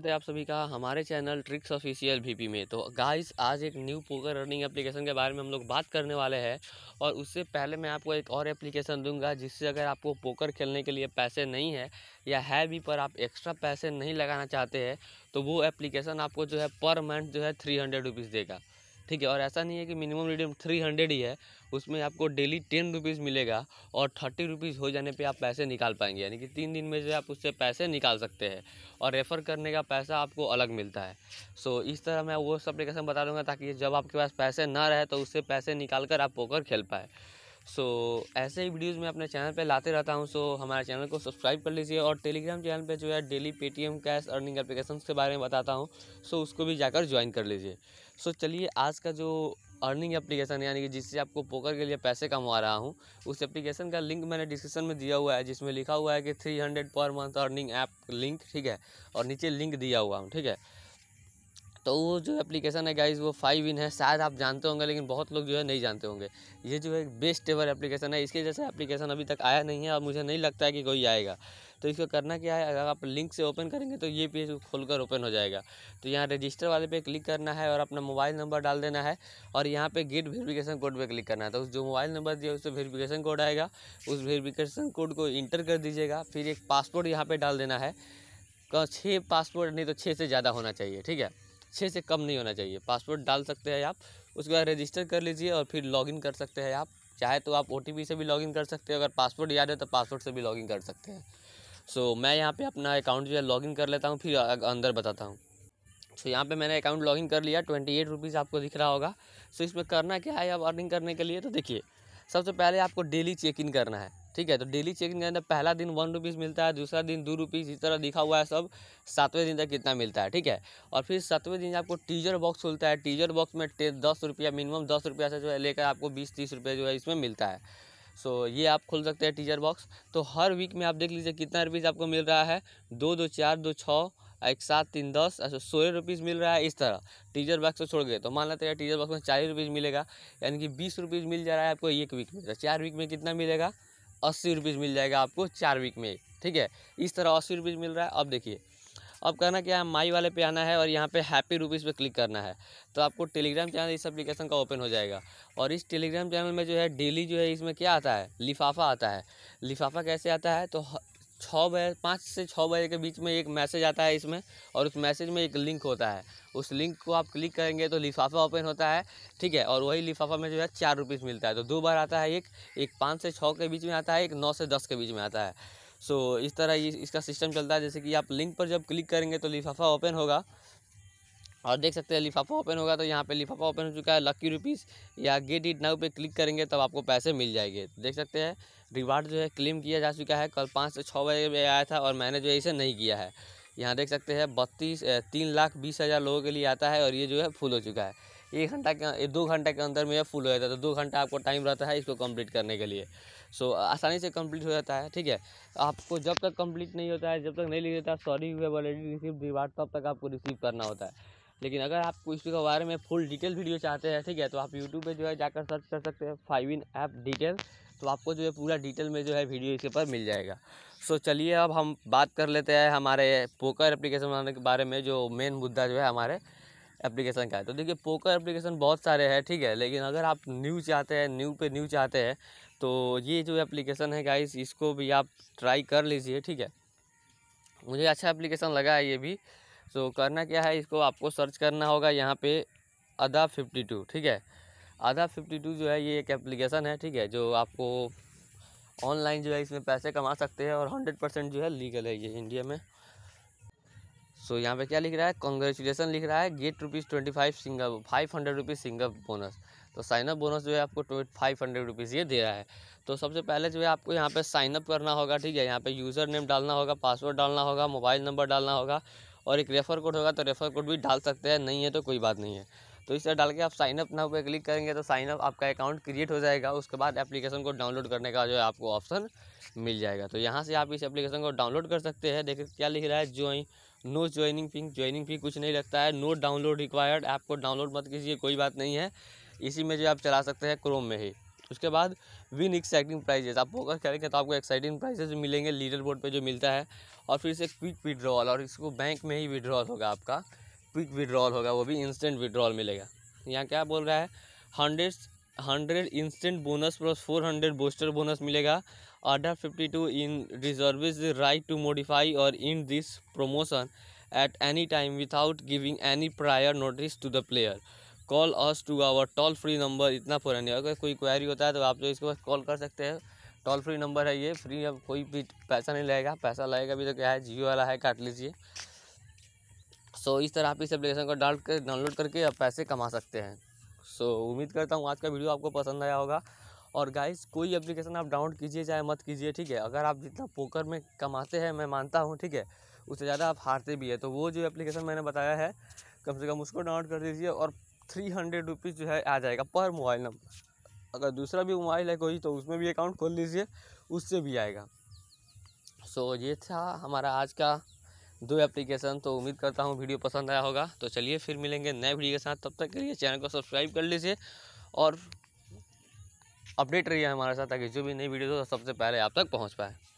स्वागत है आप सभी का हमारे चैनल ट्रिक्स ऑफिशियल वीपी में तो गाइस आज एक न्यू पोकर रनिंग एप्लीकेशन के बारे में हम लोग बात करने वाले हैं और उससे पहले मैं आपको एक और एप्लीकेशन दूंगा जिससे अगर आपको पोकर खेलने के लिए पैसे नहीं है या है भी पर आप एक्स्ट्रा पैसे नहीं लगाना चाहते हैं तो वो एप्लीकेशन आपको जो है पर मंथ जो है थ्री हंड्रेड रुपीज़ देगा ठीक है और ऐसा नहीं है कि मिनिमम रिडीम थ्री हंड्रेड ही है उसमें आपको डेली टेन रुपीज़ मिलेगा और थर्टी रुपीज़ हो जाने पे आप पैसे निकाल पाएंगे यानी कि तीन दिन में से आप उससे पैसे निकाल सकते हैं और रेफ़र करने का पैसा आपको अलग मिलता है सो इस तरह मैं वो सब एप्लीकेशन बता दूँगा ताकि जब आपके पास पैसे ना रहे तो उससे पैसे निकाल कर आप पोकर खेल पाए सो ऐसे ही वीडियोज़ मैं अपने चैनल पे लाते रहता हूँ सो हमारे चैनल को सब्सक्राइब कर लीजिए और टेलीग्राम चैनल पे जो है daily M cash earning application के बारे में बताता हूँ सो उसको भी जाकर ज्वाइन कर लीजिए सो चलिए आज का जो अर्निंग एप्लीकेशन यानी कि जिससे आपको पोकर के लिए पैसे कमा रहा हूँ उस एप्लीकेशन का लिंक मैंने डिस्क्रिप्शन में दिया हुआ है जिसमें लिखा हुआ है कि three hundred per month earning app link ठीक है और नीचे लिंक दिया हुआ हूँ ठीक है तो वो जो एप्लीकेशन है गाइज वो फाइव इन है शायद आप जानते होंगे लेकिन बहुत लोग जो है नहीं जानते होंगे ये जो है बेस्ट एवर एप्लीकेशन है इसके जैसे एप्लीकेशन अभी तक आया नहीं है और मुझे नहीं लगता है कि कोई आएगा तो इसको करना क्या है अगर आप लिंक से ओपन करेंगे तो ये पेज खोल कर ओपन हो जाएगा तो यहाँ रजिस्टर वाले पे क्लिक करना है और अपना मोबाइल नंबर डाल देना है और यहाँ पे गेट वेरिफिकेशन कोड पे क्लिक करना है तो जो मोबाइल नंबर दिया उससे वेरिफिकेशन कोड आएगा उस वेरिफिकेशन कोड को इंटर कर दीजिएगा फिर एक पासपोर्ट यहाँ पर डाल देना है छः पासपोर्ट नहीं तो छः से ज़्यादा होना चाहिए ठीक है छः से कम नहीं होना चाहिए पासवर्ड डाल सकते हैं आप उसके बाद रजिस्टर कर लीजिए और फिर लॉगिन कर सकते हैं आप चाहे तो आप ओ से भी लॉगिन कर सकते हो अगर पासवर्ड याद है तो पासवर्ड से भी लॉगिन कर सकते हैं सो so, मैं यहाँ पे अपना अकाउंट जो है लॉगिन कर लेता हूँ फिर अंदर बताता हूँ सो so, यहाँ पे मैंने अकाउंट लॉगिन कर लिया ट्वेंटी एट रुपीज़ आपको दिख रहा होगा सो so, इसमें करना क्या है अब अर्निंग करने के लिए तो देखिए सबसे पहले आपको डेली चेक इन करना है ठीक है तो डेली चेकिंग के अंदर पहला दिन वन रुपीज़ मिलता है दूसरा दिन दो रुपीज़ इस तरह दिखा हुआ है सब सातवें दिन तक कितना मिलता है ठीक है और फिर सातवें दिन आपको टीजर बॉक्स खुलता है टीजर बॉक्स में दस रुपया मिनिमम दस रुपया से जो है लेकर आपको बीस तीस रुपये जो है इसमें मिलता है सो so, ये आप खोल सकते हैं टीजर बॉक्स तो हर वीक में आप देख लीजिए कितना रुपीज़ आपको मिल रहा है दो दो चार दो छः एक सात तीन दस अच्छा सोलह रुपीज़ मिल रहा है इस तरह टीजर बॉक्स तो छोड़ गए तो मान लेते हैं टीजर बॉक्स में चालीस रुपीज़ मिलेगा यानी कि बीस रुपीज़ मिल जा रहा है आपको एक वीक में तो चार वीक में कितना मिलेगा अस्सी रुपीज़ मिल जाएगा आपको चार वीक में ठीक है इस तरह अस्सी रुपीज़ मिल रहा है अब देखिए अब करना क्या है माई वाले पे आना है और यहाँ पे हैप्पी रुपीज़ पे क्लिक करना है तो आपको टेलीग्राम चैनल इस एप्लीकेशन का ओपन हो जाएगा और इस टेलीग्राम चैनल में जो है डेली जो है इसमें क्या आता है लिफाफा आता है लिफाफा कैसे आता है तो छः बजे पाँच से छः बजे के बीच में एक मैसेज आता है इसमें और उस मैसेज में एक लिंक होता है उस लिंक को आप क्लिक करेंगे तो लिफाफा ओपन होता है ठीक है और वही लिफाफा में जो है चार रुपीज़ मिलता है तो दो बार आता है एक एक पाँच से छः के बीच में आता है एक नौ से दस के बीच में आता है सो इस तरह इसका सिस्टम चलता है जैसे कि आप लिंक पर जब क्लिक करेंगे तो लिफाफा ओपन होगा और देख सकते हैं लिफाफा ओपन होगा तो यहाँ पे लिफाफा ओपन हो चुका है लकी रुपीज़ या गेट इट नाउ पे क्लिक करेंगे तब आपको पैसे मिल जाएंगे देख सकते हैं रिवार्ड जो है क्लेम किया जा चुका है कल पाँच से छः बजे आया था और मैंने जो है इसे नहीं किया है यहाँ देख सकते हैं बत्तीस तीन लाख बीस हज़ार लोगों के लिए आता है और ये जो है फुल हो चुका है एक घंटा के दो घंटे के अंदर में यह फुल हो जाता है तो दो घंटा आपको टाइम रहता है इसको कंप्लीट करने के लिए सो so, आसानी से कंप्लीट हो जाता है ठीक है आपको जब तक कंप्लीट नहीं होता है जब तक नहीं लिख देता sorry you have already receive reward तब तक आपको रिसीव करना होता है लेकिन अगर आप कुछ के बारे में फुल डिटेल वीडियो चाहते हैं ठीक है तो आप यूट्यूब पे जो है जाकर सर्च कर सकते हैं फाइव इन ऐप डिटेल तो आपको जो है पूरा डिटेल में जो है वीडियो इसके पर मिल जाएगा सो so, चलिए अब हम बात कर लेते हैं हमारे पोकर एप्लीकेशन बनाने के बारे में जो मेन मुद्दा जो है हमारे एप्लीकेशन का है तो देखिए पोकर एप्लीकेशन बहुत सारे हैं ठीक है लेकिन अगर आप न्यू चाहते हैं न्यू पे न्यू चाहते हैं तो ये जो एप्लीकेशन है गाइस इसको भी आप ट्राई कर लीजिए ठीक है मुझे अच्छा एप्लीकेशन लगा है ये भी सो so, करना क्या है इसको आपको सर्च करना होगा यहाँ पे अदा फिफ्टी टू ठीक है आधा फिफ्टी टू जो है ये एक एप्लीकेशन है ठीक है जो आपको ऑनलाइन जो है इसमें पैसे कमा सकते हैं और हंड्रेड परसेंट जो है लीगल है ये इंडिया में सो so, यहाँ पे क्या लिख रहा है कॉन्ग्रेचुलेसन लिख रहा है get rupees twenty five single five hundred rupees single bonus तो साइनअप बोनस जो है आपको फाइव हंड्रेड रुपीज़ ये दे रहा है तो सबसे पहले जो है आपको यहाँ पे साइनअप करना होगा ठीक है यहाँ पे यूज़र नेम डालना होगा पासवर्ड डालना होगा मोबाइल नंबर डालना होगा और एक रेफ़र कोड होगा तो रेफ़र कोड भी डाल सकते हैं नहीं है तो कोई बात नहीं है तो इस तरह डाल के आप साइनअप नाउ पे क्लिक करेंगे तो साइनअप आपका अकाउंट क्रिएट हो जाएगा उसके बाद एप्लीकेशन को डाउनलोड करने का जो है आपको ऑप्शन मिल जाएगा तो यहाँ से आप इस एप्लीकेशन को डाउनलोड कर सकते हैं देखिए क्या लिख रहा है join no joining fee joining fee कुछ नहीं लगता है नो डाउनलोड रिक्वायर्ड ऐप को डाउनलोड मत कीजिए कोई बात नहीं है इसी में जो आप चला सकते हैं क्रोम में ही उसके बाद विन एक्साइटिंग प्राइजेस आप फोकस करेंगे तो आपको एक्साइटिंग प्राइजेस मिलेंगे लीडर बोर्ड पर जो मिलता है और फिर से क्विक विड्रॉल और इसको बैंक में ही विड्रॉल होगा आपका क्विक विड्रॉल होगा वो भी इंस्टेंट विड्रॉल मिलेगा यहाँ क्या बोल रहा है hundred hundred instant bonus plus four hundred booster bonus मिलेगा order fifty two in reserve right to modify और in this promotion at any time without giving any prior notice to the player call us to our toll free number इतना four नहीं अगर कोई क्वारी होता है तो आप जो इसके पास कॉल कर सकते हैं टोल फ्री नंबर है ये फ्री अब कोई भी पैसा नहीं लगेगा पैसा लगेगा भी तो क्या है जियो वाला है काट लीजिए सो so, इस तरह आप इस एप्लीकेशन को डाल कर डाउनलोड करके आप पैसे कमा सकते हैं सो so, उम्मीद करता हूँ आज का वीडियो आपको पसंद आया होगा और गाइस कोई एप्लीकेशन आप डाउनलोड कीजिए चाहे मत कीजिए ठीक है अगर आप जितना पोकर में कमाते हैं मैं मानता हूँ ठीक है उससे ज़्यादा आप हारते भी है तो वो जो एप्लीकेशन मैंने बताया है कम से कम उसको डाउनलोड कर दीजिए और थ्री हंड्रेड रुपीज़ जो है आ जाएगा पर मोबाइल नंबर अगर दूसरा भी मोबाइल है कोई तो उसमें भी अकाउंट खोल लीजिए उससे भी आएगा सो so, ये था हमारा आज का दो एप्लीकेशन तो उम्मीद करता हूँ वीडियो पसंद आया होगा तो चलिए फिर मिलेंगे नए वीडियो के साथ तब तक के लिए चैनल को सब्सक्राइब कर लीजिए और अपडेट रहिए हमारे साथ ताकि जो भी नई वीडियो हो सबसे पहले आप तक पहुँच पाए